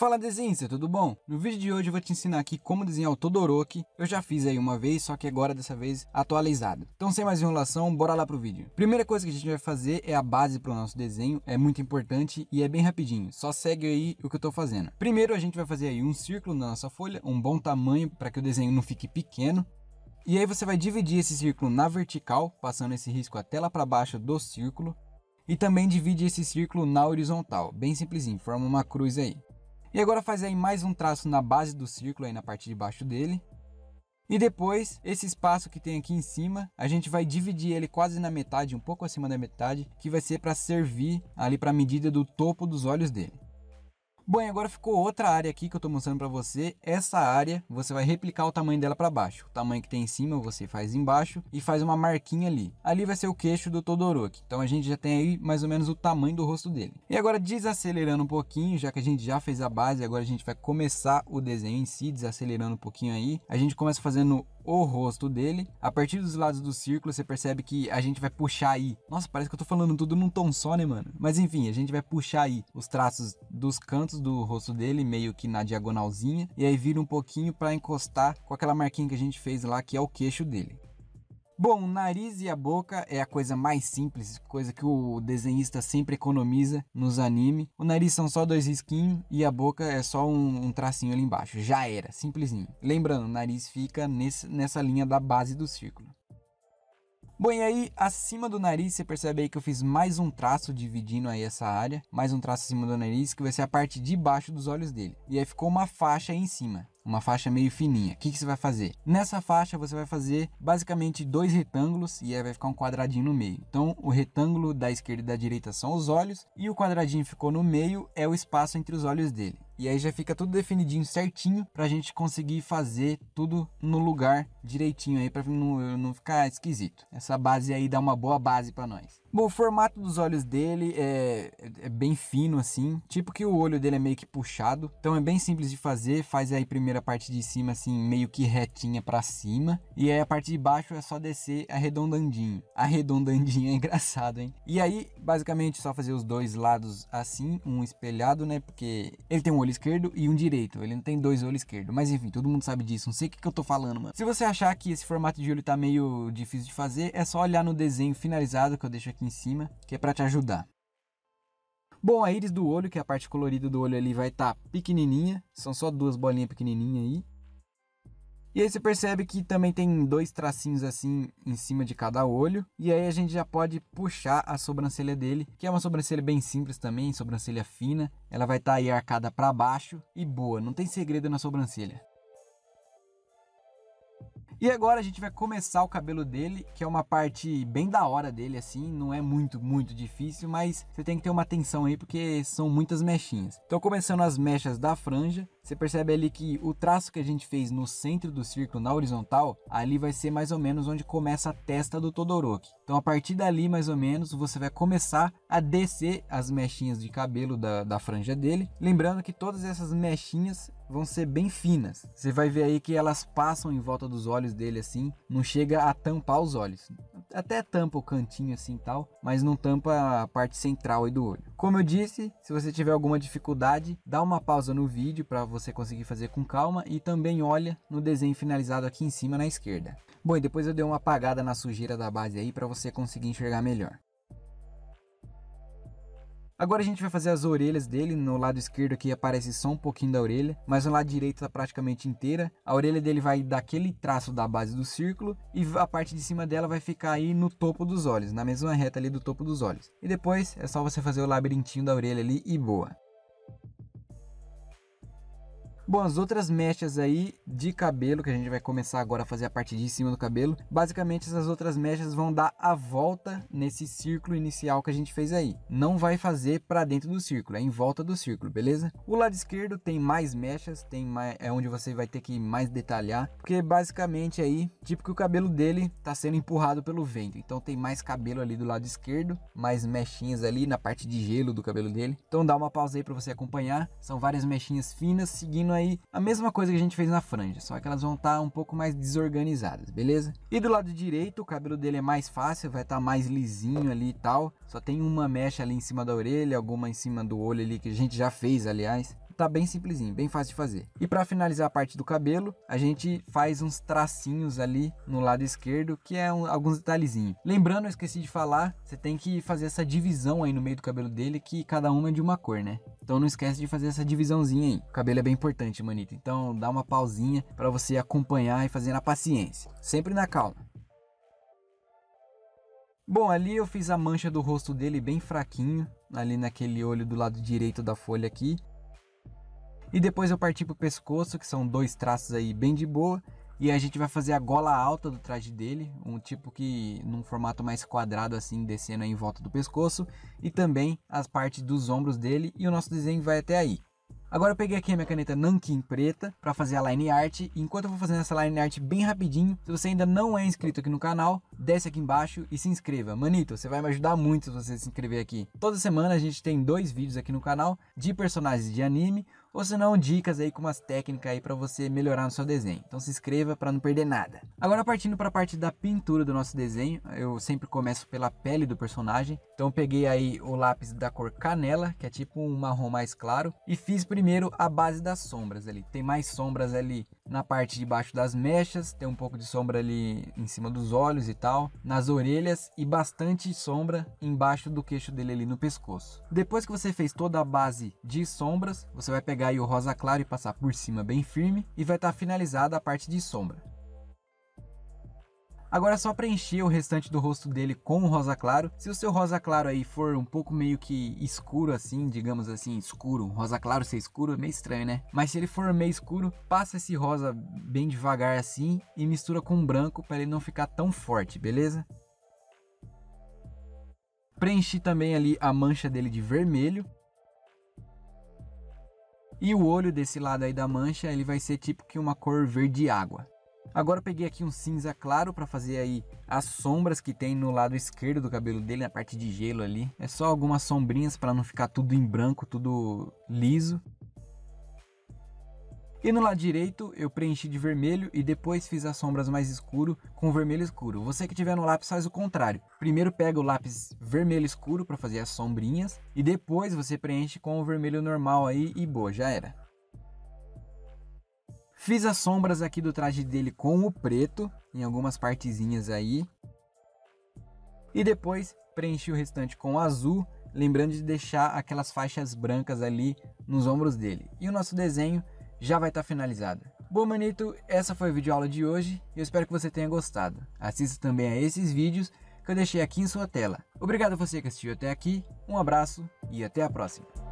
Fala desenhista, tudo bom? No vídeo de hoje eu vou te ensinar aqui como desenhar o Todoroki. Eu já fiz aí uma vez, só que agora dessa vez atualizado. Então sem mais enrolação, bora lá pro vídeo. Primeira coisa que a gente vai fazer é a base para o nosso desenho, é muito importante e é bem rapidinho. Só segue aí o que eu tô fazendo. Primeiro a gente vai fazer aí um círculo na nossa folha, um bom tamanho para que o desenho não fique pequeno. E aí você vai dividir esse círculo na vertical, passando esse risco até lá para baixo do círculo. E também divide esse círculo na horizontal, bem simplesinho, forma uma cruz aí. E agora faz aí mais um traço na base do círculo, aí na parte de baixo dele. E depois, esse espaço que tem aqui em cima, a gente vai dividir ele quase na metade, um pouco acima da metade, que vai ser para servir ali para a medida do topo dos olhos dele. Bom, e agora ficou outra área aqui que eu estou mostrando para você. Essa área, você vai replicar o tamanho dela para baixo. O tamanho que tem em cima, você faz embaixo e faz uma marquinha ali. Ali vai ser o queixo do Todoroki. Então a gente já tem aí mais ou menos o tamanho do rosto dele. E agora desacelerando um pouquinho, já que a gente já fez a base, agora a gente vai começar o desenho em si, desacelerando um pouquinho aí. A gente começa fazendo o rosto dele. A partir dos lados do círculo, você percebe que a gente vai puxar aí. Nossa, parece que eu tô falando tudo num tom só, né, mano? Mas enfim, a gente vai puxar aí os traços dos cantos do rosto dele, meio que na diagonalzinha, e aí vira um pouquinho para encostar com aquela marquinha que a gente fez lá, que é o queixo dele. Bom, o nariz e a boca é a coisa mais simples, coisa que o desenhista sempre economiza nos animes. O nariz são só dois risquinhos e a boca é só um, um tracinho ali embaixo. Já era, simplesinho. Lembrando, o nariz fica nesse, nessa linha da base do círculo. Bom, e aí acima do nariz você percebe aí que eu fiz mais um traço dividindo aí essa área, mais um traço acima do nariz que vai ser a parte de baixo dos olhos dele. E aí ficou uma faixa aí em cima uma faixa meio fininha. O que, que você vai fazer? Nessa faixa você vai fazer basicamente dois retângulos e aí vai ficar um quadradinho no meio. Então o retângulo da esquerda e da direita são os olhos e o quadradinho ficou no meio é o espaço entre os olhos dele. E aí já fica tudo definidinho certinho para a gente conseguir fazer tudo no lugar direitinho aí para não, não ficar esquisito. Essa base aí dá uma boa base para nós. Bom, o formato dos olhos dele é, é, é bem fino assim, tipo que o olho dele é meio que puxado, então é bem simples de fazer. Faz aí primeiro primeira parte de cima assim meio que retinha para cima e aí a parte de baixo é só descer arredondandinho. Arredondandinho é engraçado, hein? E aí basicamente só fazer os dois lados assim, um espelhado, né? Porque ele tem um olho esquerdo e um direito, ele não tem dois olhos esquerdo. Mas enfim, todo mundo sabe disso, não sei o que, que eu tô falando, mano. Se você achar que esse formato de olho tá meio difícil de fazer, é só olhar no desenho finalizado que eu deixo aqui em cima, que é para te ajudar. Bom, a íris do olho, que é a parte colorida do olho ali, vai estar tá pequenininha. São só duas bolinhas pequenininhas aí. E aí você percebe que também tem dois tracinhos assim em cima de cada olho. E aí a gente já pode puxar a sobrancelha dele, que é uma sobrancelha bem simples também, sobrancelha fina. Ela vai estar tá aí arcada para baixo e boa, não tem segredo na sobrancelha. E agora a gente vai começar o cabelo dele, que é uma parte bem da hora dele, assim, não é muito, muito difícil, mas você tem que ter uma atenção aí, porque são muitas mechinhas. Então começando as mechas da franja, você percebe ali que o traço que a gente fez no centro do círculo, na horizontal, ali vai ser mais ou menos onde começa a testa do Todoroki. Então a partir dali, mais ou menos, você vai começar a descer as mechinhas de cabelo da, da franja dele. Lembrando que todas essas mechinhas vão ser bem finas. Você vai ver aí que elas passam em volta dos olhos dele assim, não chega a tampar os olhos até tampa o cantinho assim tal, mas não tampa a parte central aí do olho. Como eu disse, se você tiver alguma dificuldade, dá uma pausa no vídeo para você conseguir fazer com calma e também olha no desenho finalizado aqui em cima na esquerda. Bom, e depois eu dei uma apagada na sujeira da base aí para você conseguir enxergar melhor. Agora a gente vai fazer as orelhas dele, no lado esquerdo aqui aparece só um pouquinho da orelha, mas no lado direito está praticamente inteira. A orelha dele vai daquele traço da base do círculo e a parte de cima dela vai ficar aí no topo dos olhos, na mesma reta ali do topo dos olhos. E depois é só você fazer o labirintinho da orelha ali e boa. Bom, as outras mechas aí de cabelo, que a gente vai começar agora a fazer a parte de cima do cabelo, basicamente essas outras mechas vão dar a volta nesse círculo inicial que a gente fez aí. Não vai fazer para dentro do círculo, é em volta do círculo, beleza? O lado esquerdo tem mais mechas, tem mais, é onde você vai ter que mais detalhar, porque basicamente aí, tipo que o cabelo dele tá sendo empurrado pelo vento, então tem mais cabelo ali do lado esquerdo, mais mechinhas ali na parte de gelo do cabelo dele. Então dá uma pausa aí para você acompanhar, são várias mechinhas finas, seguindo aí aí a mesma coisa que a gente fez na franja, só que elas vão estar tá um pouco mais desorganizadas, beleza? E do lado direito, o cabelo dele é mais fácil, vai estar tá mais lisinho ali e tal. Só tem uma mecha ali em cima da orelha, alguma em cima do olho ali que a gente já fez, aliás tá bem simplesinho, bem fácil de fazer. E para finalizar a parte do cabelo, a gente faz uns tracinhos ali no lado esquerdo, que é um, alguns detalhezinhos. Lembrando, eu esqueci de falar, você tem que fazer essa divisão aí no meio do cabelo dele, que cada uma é de uma cor, né? Então não esquece de fazer essa divisãozinha aí. O cabelo é bem importante, manito. Então dá uma pausinha para você acompanhar e fazer na paciência, sempre na calma. Bom, ali eu fiz a mancha do rosto dele bem fraquinho, ali naquele olho do lado direito da folha aqui. E depois eu parti pro pescoço, que são dois traços aí bem de boa. E a gente vai fazer a gola alta do traje dele, um tipo que num formato mais quadrado assim, descendo em volta do pescoço, e também as partes dos ombros dele, e o nosso desenho vai até aí. Agora eu peguei aqui a minha caneta Nankin preta para fazer a line art, e enquanto eu vou fazendo essa line art bem rapidinho, se você ainda não é inscrito aqui no canal, desce aqui embaixo e se inscreva. Manito, você vai me ajudar muito se você se inscrever aqui. Toda semana a gente tem dois vídeos aqui no canal de personagens de anime, ou se não, dicas aí com umas técnicas aí para você melhorar no seu desenho. Então se inscreva para não perder nada. Agora partindo para a parte da pintura do nosso desenho, eu sempre começo pela pele do personagem. Então peguei aí o lápis da cor canela, que é tipo um marrom mais claro, e fiz primeiro a base das sombras ali. Tem mais sombras ali na parte de baixo das mechas, tem um pouco de sombra ali em cima dos olhos e tal, nas orelhas e bastante sombra embaixo do queixo dele ali no pescoço. Depois que você fez toda a base de sombras, você vai pegar o rosa claro e passar por cima bem firme e vai estar tá finalizada a parte de sombra. Agora é só preencher o restante do rosto dele com o rosa claro. Se o seu rosa claro aí for um pouco meio que escuro assim, digamos assim, escuro, rosa claro ser escuro é meio estranho, né? Mas se ele for meio escuro, passa esse rosa bem devagar assim e mistura com branco para ele não ficar tão forte, beleza? Preenchi também ali a mancha dele de vermelho. E o olho desse lado aí da mancha, ele vai ser tipo que uma cor verde água. Agora peguei aqui um cinza claro para fazer aí as sombras que tem no lado esquerdo do cabelo dele, na parte de gelo ali. É só algumas sombrinhas para não ficar tudo em branco, tudo liso. E no lado direito eu preenchi de vermelho e depois fiz as sombras mais escuro com vermelho escuro. Você que tiver no lápis faz o contrário. Primeiro pega o lápis vermelho escuro para fazer as sombrinhas e depois você preenche com o vermelho normal aí e boa, já era. Fiz as sombras aqui do traje dele com o preto, em algumas partezinhas aí. E depois preenchi o restante com azul, lembrando de deixar aquelas faixas brancas ali nos ombros dele. E o nosso desenho já vai estar tá finalizado. Bom, manito, essa foi a videoaula de hoje e eu espero que você tenha gostado. Assista também a esses vídeos que eu deixei aqui em sua tela. Obrigado a você que assistiu até aqui, um abraço e até a próxima.